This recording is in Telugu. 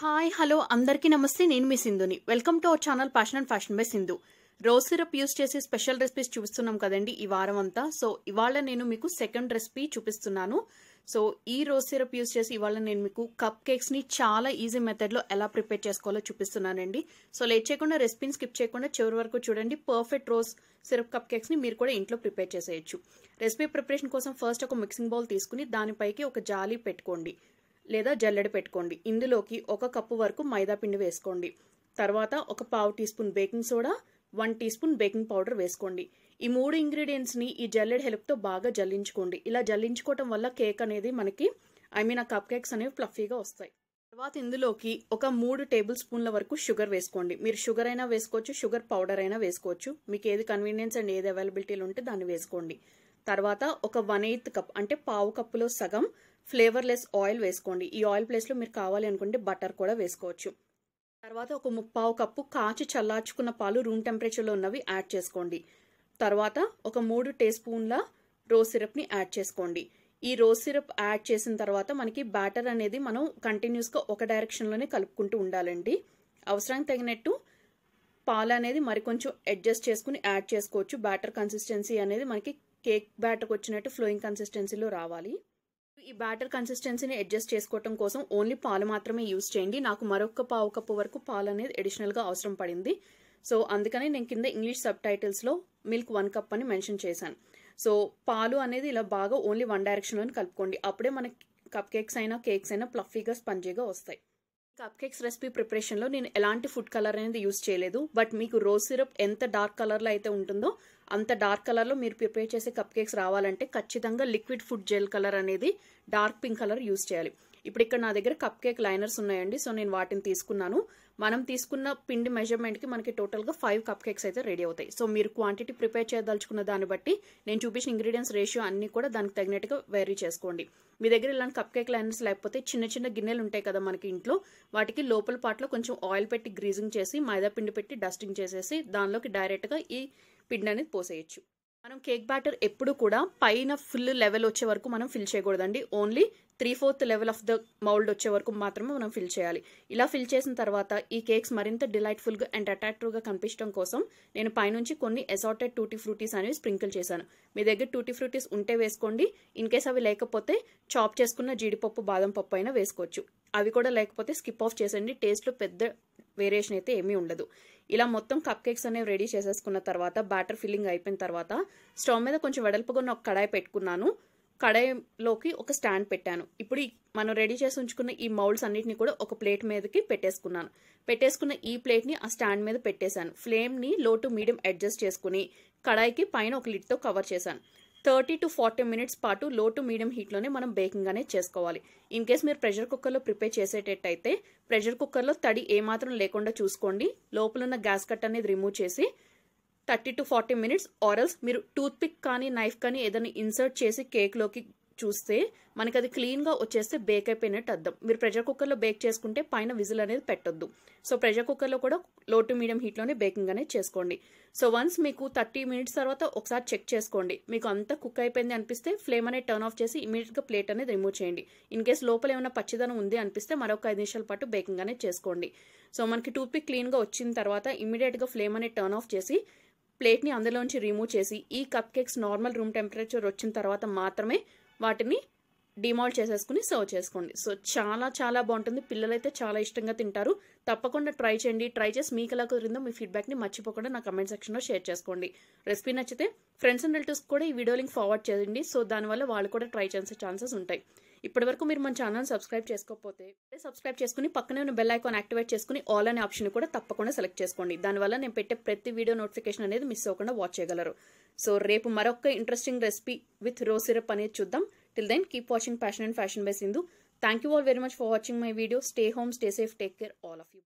హాయ్ హలో అందరికీ నమస్తే నేను మీ సింధుని welcome to our channel fashion and fashion by Sindhu rose syrup use చేసి స్పెషల్ రెసిపీస్ చూపిస్తున్నాం కదండి ఈ వారం అంతా సో ఇవాళ నేను మీకు సెకండ్ రెసిపీ చూపిస్తున్నాను సో ఈ రోజ్ సిరప్ యూస్ చేసి ఇవాళ నేను మీకు కప్ కేక్స్ని చాలా ఈజీ మెథడ్లో ఎలా ప్రిపేర్ చేసుకోవాలో చూపిస్తున్నానండి సో లేట్ చేయకుండా రెసిపీని స్కిప్ చేయకుండా చివరి వరకు చూడండి పర్ఫెక్ట్ రోజ్ సిరప్ కప్ కేక్స్ని మీరు కూడా ఇంట్లో ప్రిపేర్ చేసేయచ్చు రెసిపీ ప్రిపరేషన్ కోసం ఫస్ట్ ఒక మిక్సింగ్ బౌల్ తీసుకుని దానిపైకి ఒక జాలీ పెట్టుకోండి లేదా జల్లెడ పెట్టుకోండి ఇందులోకి ఒక కప్పు వరకు మైదా పిండి వేసుకోండి తర్వాత ఒక పావు teaspoon baking soda one teaspoon baking powder వేసుకోండి ఈ మూడు ఇంగ్రీడియంట్స్ని ఈ జల్లెడ్ హెల్ప్తో బాగా జల్లించుకోండి ఇలా జల్లించుకోవటం వల్ల కేక్ అనేది మనకి ఐ మీన్ ఆ కప్ కేక్స్ అనేవి ఫ్లఫీగా వస్తాయి తర్వాత ఇందులోకి ఒక మూడు టేబుల్ స్పూన్ల వరకు షుగర్ వేసుకోండి మీరు షుగర్ అయినా వేసుకోవచ్చు షుగర్ పౌడర్ అయినా వేసుకోవచ్చు మీకు ఏది కన్వీనియన్స్ అండ్ ఏది అవైలబిలిటీలు ఉంటే దాన్ని వేసుకోండి తర్వాత ఒక వన్ ఎయిత్ కప్ అంటే పావు కప్పులో సగం ఫ్లేవర్లెస్ ఆయిల్ వేసుకోండి ఈ ఆయిల్ ప్లేస్లో మీరు కావాలి అనుకుంటే బటర్ కూడా వేసుకోవచ్చు తర్వాత ఒక ముప్పావు కప్పు కాచి చల్లార్చుకున్న పాలు రూమ్ టెంపరేచర్లో ఉన్నవి యాడ్ చేసుకోండి తర్వాత ఒక మూడు టీ స్పూన్ల రోజ్ సిరప్ని యాడ్ చేసుకోండి ఈ రోజ్ సిరప్ యాడ్ చేసిన తర్వాత మనకి బ్యాటర్ అనేది మనం కంటిన్యూస్గా ఒక డైరెక్షన్లోనే కలుపుకుంటూ ఉండాలండి అవసరానికి తగినట్టు పాలు అనేది మరికొంచెం అడ్జస్ట్ చేసుకుని యాడ్ చేసుకోవచ్చు బ్యాటర్ కన్సిస్టెన్సీ అనేది మనకి కేక్ బ్యాటర్కి వచ్చినట్టు ఫ్లోయింగ్ కన్సిస్టెన్సీలో రావాలి ఈ బ్యాటర్ కన్సిస్టెన్సీని అడ్జస్ట్ చేసుకోవటం కోసం ఓన్లీ పాలు మాత్రమే యూజ్ చేయండి నాకు మరొక పావు కప్పు వరకు పాలు అనేది అడిషనల్గా అవసరం పడింది సో అందుకనే నేను కింద ఇంగ్లీష్ సబ్ టైటిల్స్లో మిల్క్ వన్ కప్ అని మెన్షన్ చేశాను సో పాలు అనేది ఇలా బాగా ఓన్లీ వన్ డైరెక్షన్లోనే కలుపుకోండి అప్పుడే మనకి కప్ కేక్స్ అయినా కేక్స్ అయినా ప్లఫీగా స్పంజీగా వస్తాయి కప్ కేక్స్ రెసిపీ ప్రిపరేషన్లో నేను ఎలాంటి ఫుడ్ కలర్ అనేది యూజ్ చేయలేదు బట్ మీకు రోజ్ సిరప్ ఎంత డార్క్ కలర్లో అయితే ఉంటుందో అంత డార్క్ కలర్లో మీరు ప్రిపేర్ చేసే కప్ కేక్స్ రావాలంటే ఖచ్చితంగా లిక్విడ్ ఫుడ్ జెల్ కలర్ అనేది డార్క్ పింక్ కలర్ యూస్ చేయాలి ఇప్పుడు ఇక్కడ నా దగ్గర కప్ కేక్ లైనర్స్ ఉన్నాయండి సో నేను వాటిని తీసుకున్నాను మనం తీసుకున్న పిండి మెజర్మెంట్కి మనకి టోటల్గా ఫైవ్ కప్ కేక్స్ అయితే రెడీ అవుతాయి సో మీరు క్వాంటిటీ ప్రిపేర్ చేయదలుచుకున్న దాన్ని బట్టి నేను చూపించిన ఇంగ్రీడియంట్స్ రేషియో అన్నీ కూడా దానికి తగినట్టుగా వేరీ చేసుకోండి మీ దగ్గర ఇలాంటి కప్ కేక్ లైనర్స్ లేకపోతే చిన్న చిన్న గిన్నెలు ఉంటాయి కదా మనకి ఇంట్లో వాటికి లోపల పాటలో కొంచెం ఆయిల్ పెట్టి గ్రీజింగ్ చేసి మైదా పిండి పెట్టి డస్టింగ్ చేసేసి దానిలోకి డైరెక్ట్గా ఈ పిండి అనేది పోసేయచ్చు మనం కేక్ బ్యాటర్ ఎప్పుడు కూడా పైన ఫుల్ లెవెల్ వచ్చే వరకు మనం ఫిల్ చేయకూడదండి only three fourth level of the mould వచ్చే వరకు మాత్రమే మనం ఫిల్ చేయాలి ఇలా ఫిల్ చేసిన తర్వాత ఈ కేక్స్ మరింత డిలైట్ఫుల్గా అండ్ అట్రాక్టివ్గా కనిపించడం కోసం నేను పైనుంచి కొన్ని ఎసార్టెడ్ టూటీ ఫ్రూటీస్ అనేవి స్ప్రింకిల్ చేశాను మీ దగ్గర టూటీ ఫ్రూటీస్ ఉంటే వేసుకోండి ఇన్ కేస్ అవి లేకపోతే చాప్ చేసుకున్న జీడిపప్పు బాదం పప్పు అయినా వేసుకోవచ్చు అవి కూడా లేకపోతే స్కిప్ ఆఫ్ చేసేయండి టేస్ట్లో పెద్ద వేరియేషన్ అయితే ఏమీ ఉండదు ఇలా మొత్తం కప్ కేక్స్ అనేవి రెడీ చేసేసుకున్న తర్వాత బ్యాటర్ ఫిల్లింగ్ అయిపోయిన తర్వాత స్టవ్ మీద కొంచెం వెడల్పుగా ఒక కడాయి పెట్టుకున్నాను కడాయిలోకి ఒక స్టాండ్ పెట్టాను ఇప్పుడు మనం రెడీ చేసి ఉంచుకున్న ఈ మౌల్డ్స్ అన్నిటిని కూడా ఒక ప్లేట్ మీదకి పెట్టేసుకున్నాను పెట్టేసుకున్న ఈ ప్లేట్ని ఆ స్టాండ్ మీద పెట్టేశాను ఫ్లేమ్ని లో టు మీడియం అడ్జస్ట్ చేసుకుని కడాయికి పైన ఒక లిడ్తో కవర్ చేశాను థర్టీ టు ఫార్టీ మినిట్స్ పాటు లో టు మీడియం హీట్లోనే మనం బేకింగ్ అనేది చేసుకోవాలి ఇన్ కేస్ మీరు ప్రెషర్ కుక్కర్లో ప్రిపేర్ చేసేటట్టయితే ప్రెషర్ కుక్కర్లో తడి ఏమాత్రం లేకుండా చూసుకోండి లోపల ఉన్న గ్యాస్ కట్ అనేది రిమూవ్ చేసి థర్టీ టు ఫార్టీ మినిట్స్ ఆరల్స్ మీరు టూత్పిక్ కానీ నైఫ్ కానీ ఏదైనా ఇన్సర్ట్ చేసి కేక్లోకి చూస్తే మనకి అది క్లీన్గా వచ్చేస్తే బేక్ అయిపోయినట్టు అర్థం మీరు ప్రెషర్ కుక్కర్లో బేక్ చేసుకుంటే పైన విజిల్ అనేది పెట్టొద్దు సో ప్రెషర్ కుక్కర్లో కూడా లో టు మీడియం హీట్లోనే బేకింగ్ అనేది చేసుకోండి సో వన్స్ మీకు థర్టీ మినిట్స్ తర్వాత ఒకసారి చెక్ చేసుకోండి మీకు అంతా కుక్ అయిపోయింది అనిపిస్తే ఫ్లేమ్ అనేది టర్న్ ఆఫ్ చేసి ఇమీడియట్గా ప్లేట్ అనేది రిమూవ్ చేయండి ఇన్ కేస్ లోపల ఏమైనా పచ్చిదనం ఉంది అనిపిస్తే మరొక ఐదు నిమిషాల పాటు బేకింగ్ అనేది చేసుకోండి సో మనకి టూత్పిక్ క్లీన్గా వచ్చిన తర్వాత ఇమీడియట్గా ఫ్లేమ్ అనేది టర్న్ ఆఫ్ చేసి ప్లేట్ని అందులోంచి రిమూవ్ చేసి ఈ cupcakes normal room temperature వచ్చిన తర్వాత మాత్రమే వాటిని డిమాల్ట్ చేసేసుకుని సర్వ్ చేసుకోండి సో చాలా చాలా బాగుంటుంది పిల్లలైతే చాలా ఇష్టంగా తింటారు తప్పకుండా ట్రై చేయండి ట్రై చేసి మీకు ఎలా కుదిరిందో మీ ఫీడ్బ్యాక్ని మర్చిపోకుండా నా కమెంట్ సెక్షన్లో షేర్ చేసుకోండి రెసిపీ నచ్చితే ఫ్రెండ్స్ అండ్ రిలేటివ్స్ కూడా ఈ వీడియో లింక్ ఫార్వర్డ్ చేయండి సో దానివల్ల వాళ్ళు కూడా ట్రై చేసే ఛాన్సెస్ ఉంటాయి ఇప్పటివరకు మీరు మన ఛానల్ సబ్స్క్రైబ్ చేసుకోకపోతే సబ్స్క్రైబ్ చేసుకుని పక్కనే ఉన్న బెల్ ఐకాన్ యాక్టివేట్ చేసుకుని ఆల్ అనే ఆప్షన్ కూడా తప్పకుండా సెలెక్ట్ చేసుకోండి దానివల్ల నేను పెట్టే ప్రతి వీడియో నోటిఫికేషన్ అనేది మిస్ అవ్వకుండా వాచ్ చేయగలరు సో రేపు మరొక interesting recipe with rose syrup అనేది చూద్దాం till then keep watching fashion and fashion by Sindhu thank you all very much for watching my video stay home stay safe take care all of you